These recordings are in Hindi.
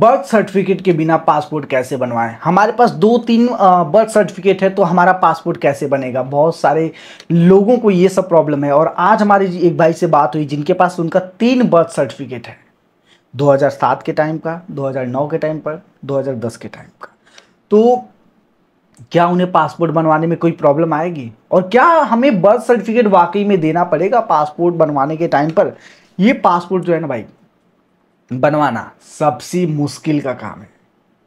बर्थ सर्टिफिकेट के बिना पासपोर्ट कैसे बनवाएं हमारे पास दो तीन बर्थ सर्टिफिकेट है तो हमारा पासपोर्ट कैसे बनेगा बहुत सारे लोगों को ये सब प्रॉब्लम है और आज हमारे एक भाई से बात हुई जिनके पास उनका तीन बर्थ सर्टिफिकेट है 2007 के टाइम का 2009 के टाइम पर 2010 के टाइम का तो क्या उन्हें पासपोर्ट बनवाने में कोई प्रॉब्लम आएगी और क्या हमें बर्थ सर्टिफिकेट वाकई में देना पड़ेगा पासपोर्ट बनवाने के टाइम पर ये पासपोर्ट जो है ना भाई बनवाना सबसे मुश्किल का काम है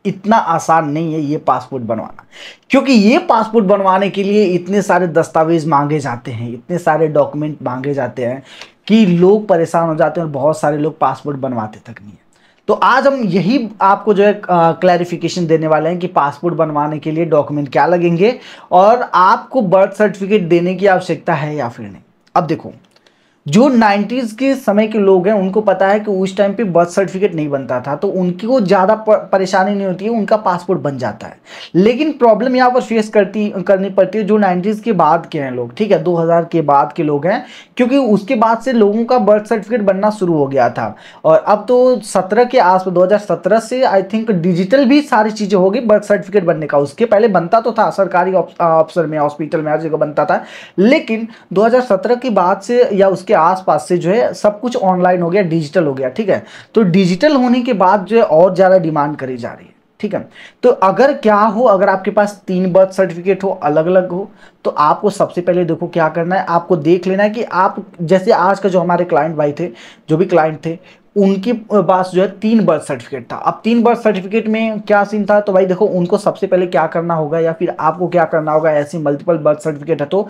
इतना आसान नहीं है ये पासपोर्ट बनवाना क्योंकि ये पासपोर्ट बनवाने के लिए इतने सारे दस्तावेज मांगे जाते हैं इतने सारे डॉक्यूमेंट मांगे जाते हैं कि लोग परेशान हो जाते हैं और बहुत सारे लोग पासपोर्ट बनवाते तक नहीं है तो आज हम यही आपको जो है क्लैरिफिकेशन देने वाले हैं कि पासपोर्ट बनवाने के लिए डॉक्यूमेंट क्या लगेंगे और आपको बर्थ सर्टिफिकेट देने की आवश्यकता है या फिर नहीं अब देखो जो 90s के समय के लोग हैं उनको पता है कि उस टाइम पे बर्थ सर्टिफिकेट नहीं बनता था तो उनकी को ज़्यादा परेशानी नहीं होती है उनका पासपोर्ट बन जाता है लेकिन प्रॉब्लम यहाँ पर फेस करती करनी पड़ती है जो 90s के बाद के हैं लोग ठीक है 2000 के बाद के लोग हैं क्योंकि उसके बाद से लोगों का बर्थ सर्टिफिकेट बनना शुरू हो गया था और अब तो सत्रह के पास दो से आई थिंक डिजिटल भी सारी चीज़ें होगी बर्थ सर्टिफिकेट बनने का उसके पहले बनता तो था सरकारी अफसर में हॉस्पिटल में हर जगह बनता था लेकिन दो के बाद से या उसके के आसपास से जो है सब कुछ ऑनलाइन हो गया डिजिटल हो गया ठीक है तो डिजिटल होने के बाद जो है और ज़्यादा डिमांड करी जा रही है ठीक है तो अगर क्या हो अगर आपके पास तीन बर्थ सर्टिफिकेट हो अलग अलग हो तो आपको सबसे पहले देखो क्या करना है आपको देख लेना है कि आप जैसे आज का जो हमारे क्लाइंट भाई थे जो भी क्लाइंट थे उनके पास जो है तीन बर्थ सर्टिफिकेट था अब तीन बर्थ सर्टिफिकेट में क्या सीन था तो भाई देखो उनको सबसे पहले क्या करना होगा या फिर आपको क्या करना होगा ऐसी मल्टीपल बर्थ सर्टिफिकेट है तो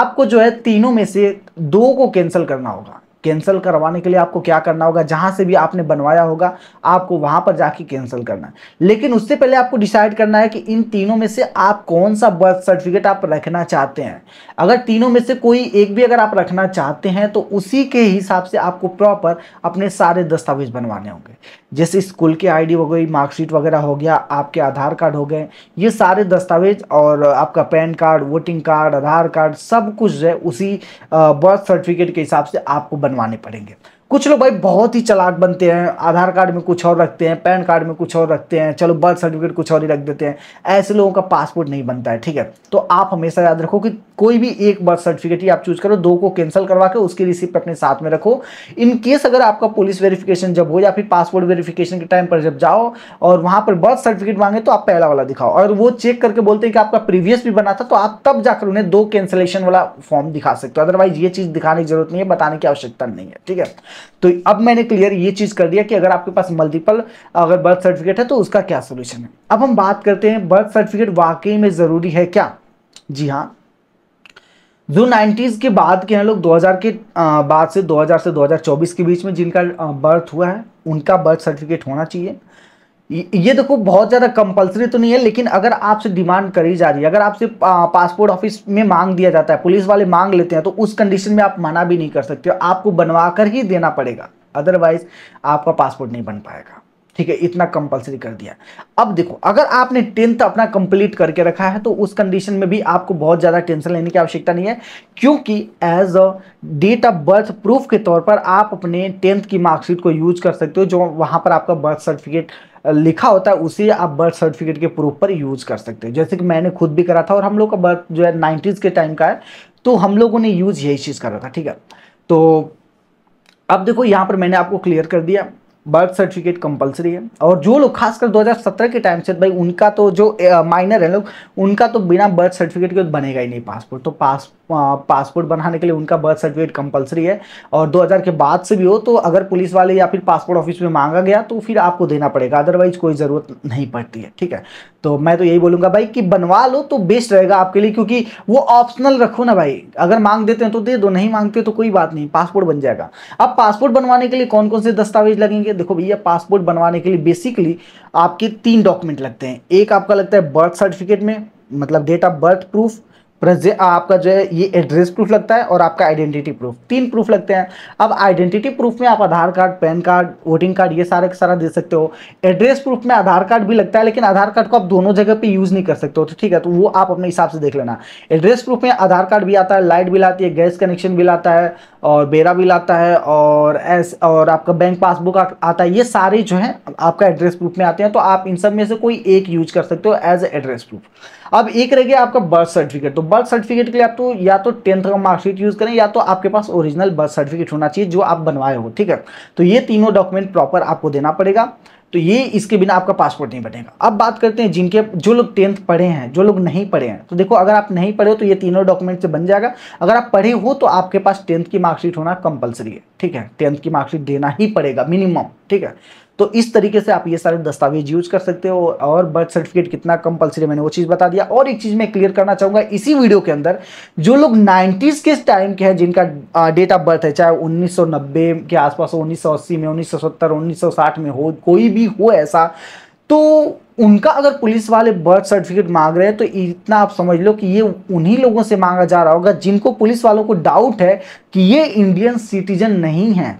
आपको जो है तीनों में से दो को कैंसिल करना होगा कैंसिल करवाने के लिए आपको क्या करना होगा जहाँ से भी आपने बनवाया होगा आपको वहाँ पर जाके कैंसिल करना है लेकिन उससे पहले आपको डिसाइड करना है कि इन तीनों में से आप कौन सा बर्थ सर्टिफिकेट आप रखना चाहते हैं अगर तीनों में से कोई एक भी अगर आप रखना चाहते हैं तो उसी के हिसाब से आपको प्रॉपर अपने सारे दस्तावेज बनवाने होंगे जैसे स्कूल की आईडी हो गई मार्कशीट वगैरह हो गया आपके आधार कार्ड हो गए ये सारे दस्तावेज और आपका PAN card voting card Aadhaar card सब कुछ है उसी बर्थ सर्टिफिकेट के हिसाब से आपको बनवाने पड़ेंगे कुछ लोग भाई बहुत ही चलाक बनते हैं आधार कार्ड में कुछ और रखते हैं पैन कार्ड में कुछ और रखते हैं चलो बर्थ सर्टिफिकेट कुछ और ही रख देते हैं ऐसे लोगों का पासपोर्ट नहीं बनता है ठीक है तो आप हमेशा याद रखो कि कोई भी एक बर्थ सर्टिफिकेट ही आप चूज करो दो को कैंसिल करवा के उसकी रिसिप्ट अपने साथ में रखो इनकेस अगर आपका पुलिस वेरिफिकेशन जब हो या फिर पासपोर्ट वेरिफिकेशन के टाइम पर जब जाओ और वहाँ पर बर्थ सर्टिफिकेट मांगे तो आप पहला वाला दिखाओ और वो चेक करके बोलते हैं कि आपका प्रीवियस भी बना था तो आप तब जाकर उन्हें दो कैंसिलेशन वाला फॉर्म दिखा सकते हो अदरवाइज ये चीज़ दिखाने की जरूरत नहीं है बताने की आवश्यकता नहीं है ठीक है तो अब मैंने क्लियर ये चीज़ कर दिया कि अगर आपके पास मल्टीपल अगर बर्थ सर्टिफिकेट है तो उसका क्या सोल्यूशन है अब हम बात करते हैं बर्थ सर्टिफिकेट वाकई में ज़रूरी है क्या जी हाँ जो 90s के बाद के हैं लोग 2000 के बाद से 2000 से 2024 के बीच में जिनका बर्थ हुआ है उनका बर्थ सर्टिफिकेट होना चाहिए ये देखो बहुत ज़्यादा कंपलसरी तो नहीं है लेकिन अगर आपसे डिमांड करी जा रही है अगर आपसे पासपोर्ट ऑफिस में मांग दिया जाता है पुलिस वाले मांग लेते हैं तो उस कंडीशन में आप मना भी नहीं कर सकते हो आपको बनवा कर ही देना पड़ेगा अदरवाइज आपका पासपोर्ट नहीं बन पाएगा ठीक है इतना कंपलसरी कर दिया अब देखो अगर आपने टेंथ अपना कंप्लीट करके रखा है तो उस कंडीशन में भी आपको बहुत ज़्यादा टेंशन लेने की आवश्यकता नहीं है क्योंकि as a date of birth proof के तौर पर आप अपने टेंथ की मार्कशीट को यूज कर सकते हो जो वहाँ पर आपका बर्थ सर्टिफिकेट लिखा होता है उसे आप बर्थ सर्टिफिकेट के प्रूफ पर यूज कर सकते हो जैसे कि मैंने खुद भी करा था और हम लोग का बर्थ जो है नाइन्टीज़ के टाइम का है तो हम लोगों ने यूज यही चीज़ करा था ठीक है तो अब देखो यहाँ पर मैंने आपको क्लियर कर दिया बर्थ सर्टिफिकेट कंपलसरी है और जो लोग खासकर 2017 के टाइम से भाई उनका तो जो माइनर है लोग उनका तो बिना बर्थ सर्टिफिकेट के बनेगा ही नहीं पासपोर्ट तो पास पासपोर्ट बनाने के लिए उनका बर्थ सर्टिफिकेट कंपलसरी है और 2000 के बाद से भी हो तो अगर पुलिस वाले या फिर पासपोर्ट ऑफिस में मांगा गया तो फिर आपको देना पड़ेगा अदरवाइज कोई ज़रूरत नहीं पड़ती है ठीक है तो मैं तो यही बोलूँगा भाई कि बनवा लो तो बेस्ट रहेगा आपके लिए क्योंकि वो ऑप्शनल रखो ना भाई अगर मांग देते हैं तो दे दो नहीं मांगते तो कोई बात नहीं पासपोर्ट बन जाएगा अब पासपोर्ट बनवाने के लिए कौन कौन से दस्तावेज लगेंगे कि देखो भैया पासपोर्ट बनवाने के लिए बेसिकली आपके तीन डॉक्यूमेंट लगते हैं एक आपका लगता है बर्थ सर्टिफिकेट में मतलब डेट ऑफ बर्थ प्रूफ आपका जो है ये एड्रेस प्रूफ लगता है और आपका आइडेंटिटी प्रूफ तीन प्रूफ लगते हैं अब आइडेंटिटी प्रूफ में आप Aadhaar card PAN card voting card ये सारे का सारा दे सकते हो एड्रेस प्रूफ में आधार कार्ड भी लगता है लेकिन आधार कार्ड को आप दोनों जगह पे यूज़ नहीं कर सकते हो तो ठीक है तो वो आप अपने हिसाब से देख लेना एड्रेस प्रूफ में आधार कार्ड भी आता है लाइट बिल आती है गैस कनेक्शन बिल आता है और बेरा बिल आता है और एस और आपका बैंक पासबुक आता है ये सारे जो हैं आपका एड्रेस प्रूफ में आते हैं तो आप इन सब में से कोई एक यूज कर सकते हो एज एड्रेस प्रूफ अब एक रह गया आपका बर्थ सर्टिफिकेट तो बर्थ सर्टिफिकेट के लिए आप तो या तो टेंथ का मार्कशीट यूज करें या तो आपके पास ओरिजिनल बर्थ सर्टिफिकेट होना चाहिए जो आप बनवाए हो ठीक है तो ये तीनों डॉक्यूमेंट प्रॉपर आपको देना पड़ेगा तो ये इसके बिना आपका पासपोर्ट नहीं बनेगा अब बात करते हैं जिनके जो लोग टेंथ पढ़े हैं जो लोग नहीं पढ़े हैं तो देखो अगर आप नहीं पढ़े हो तो ये तीनों डॉक्यूमेंट से बन जाएगा अगर आप पढ़े हो तो आपके पास टेंथ की मार्कशीट होना कंपलसरी है ठीक है टेंथ की मार्कशीट देना ही पड़ेगा मिनिमम ठीक है तो इस तरीके से आप ये सारे दस्तावेज यूज कर सकते हो और बर्थ सर्टिफिकेट कितना कंपलसरी मैंने वो चीज़ बता दिया और एक चीज़ मैं क्लियर करना चाहूंगा इसी वीडियो के अंदर जो लोग 90s के टाइम के हैं जिनका डेट ऑफ बर्थ है चाहे 1990 के आसपास हो 1980 में 1970 1960 में हो कोई भी हो ऐसा तो उनका अगर पुलिस वाले बर्थ सर्टिफिकेट मांग रहे हैं तो इतना आप समझ लो कि ये उन्हीं लोगों से मांगा जा रहा होगा जिनको पुलिस वालों को डाउट है कि ये इंडियन सिटीजन नहीं है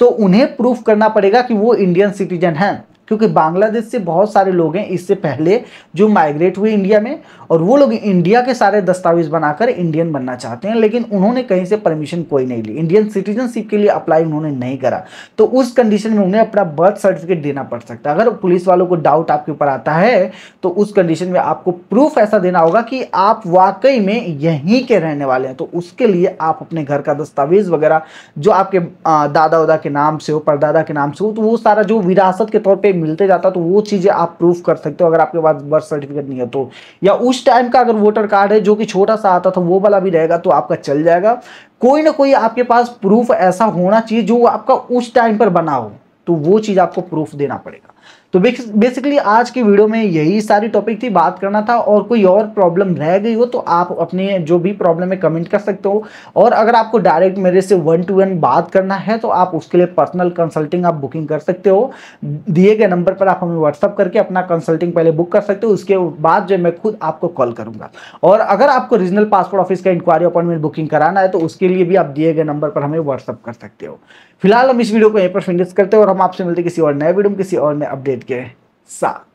तो उन्हें प्रूफ करना पड़ेगा कि वो इंडियन सिटीजन हैं क्योंकि बांग्लादेश से बहुत सारे लोग हैं इससे पहले जो माइग्रेट हुए इंडिया में और वो लोग इंडिया के सारे दस्तावेज बनाकर इंडियन बनना चाहते हैं लेकिन उन्होंने कहीं से परमिशन कोई नहीं ली इंडियन सिटीजनशिप के लिए अप्लाई उन्होंने नहीं करा तो उस कंडीशन में उन्हें अपना बर्थ सर्टिफिकेट देना पड़ सकता है अगर पुलिस वालों को डाउट आपके ऊपर आता है तो उस कंडीशन में आपको प्रूफ ऐसा देना होगा कि आप वाकई में यहीं के रहने वाले हैं तो उसके लिए आप अपने घर का दस्तावेज वगैरह जो आपके दादा उदा के नाम से हो परदादा के नाम से हो तो वो सारा जो विरासत के तौर पर मिलते जाता तो वो चीज़ें आप प्रूफ कर सकते हो अगर आपके पास बर्थ सर्टिफिकेट नहीं है तो या उस टाइम का अगर वोटर कार्ड है जो कि छोटा सा आता था वो वाला भी रहेगा तो आपका चल जाएगा कोई ना कोई आपके पास प्रूफ ऐसा होना चाहिए जो आपका उस टाइम पर बना हो तो वो चीज़ आपको प्रूफ देना पड़ेगा तो बेसिकली आज की वीडियो में यही सारी टॉपिक थी बात करना था और कोई और प्रॉब्लम रह गई हो तो आप अपने जो भी प्रॉब्लम है कमेंट कर सकते हो और अगर आपको डायरेक्ट मेरे से वन टू वन बात करना है तो आप उसके लिए पर्सनल कंसल्टिंग आप बुकिंग कर सकते हो दिए गए नंबर पर आप हमें व्हाट्सअप करके अपना कंसल्टिंग पहले बुक कर सकते हो उसके बाद जो मैं खुद आपको कॉल करूंगा और अगर आपको रीजनल पासपोर्ट ऑफिस का इंक्वायरी अपॉइंटमेंट बुकिंग कराना है तो उसके लिए भी आप दिए गए नंबर पर हमें व्हाट्सअप कर सकते हो फिलहाल हम इस वीडियो को यहीं पर फिनिश करते हैं और हम आपसे मिलते हैं किसी और नए वीडियो में किसी और नए अपडेट के साथ